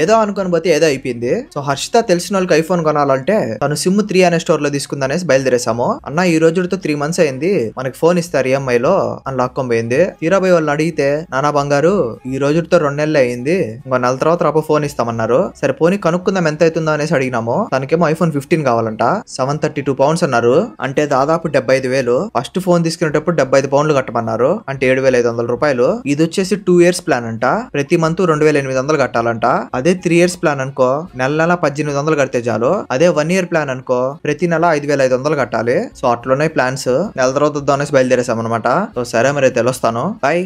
ఏదో అనుకుని పోతే ఏదో అయిపోయింది సో హర్షిత తెలిసిన వాళ్ళకి ఐఫోన్ కొనాలంటే తను సిమ్ త్రీ అనే స్టోర్ లో తీసుకుందనేసి బయలుదేరేసాము అన్న ఈ రోజుతో త్రీ మంత్స్ అయింది మనకి ఫోన్ ఇస్తారు ఈఎంఐ లో అని లాక్కొని పోయింది తీరాబాయి వాళ్ళని అడిగితే నానా బంగారు ఈ రోజుతో రెండు నెలలు అయింది ఇంకో నెల తర్వాత రాబో ఫోన్ ఇస్తామన్నారు సరే పోనీ కనుక్కుందాం ఎంత అవుతుందో అనేసి అడిగినాము తనకేమో ఐఫోన్ ఫిఫ్టీన్ కావాలంట సెవెన్ థర్టీ టూ పౌండ్స్ అన్నారు అంటే దాదాపు డెబ్బై ఐదు వేలు ఫస్ట్ ఫోన్ తీసుకునేటప్పుడు డెబ్బై ఐదు పౌండ్లు కట్టమన్నారు అంటే ఏడు వేల ఐదు వందల రూపాయలు ఇది వచ్చేసి టూ ఇయర్స్ ప్లాన్ అంట ప్రతి మంత్ రెండు వేల ఎనిమిది వందలు కట్టాలంట అదే త్రీ ఇయర్స్ ప్లాన్ అనుకో నెల నెల పద్దెనిమిది వందలు కడితే చాలు అదే వన్ ఇయర్ ప్లాన్ అనుకో ప్రతి నెల ఐదు వేల ఐదు వందలు కట్టాలి సో అట్లనే ప్లాన్స్ నెల తర్వాత అనేసి బయలుదేరేసాం అనమాట సో సరే మరి తెలుస్తాను బాయ్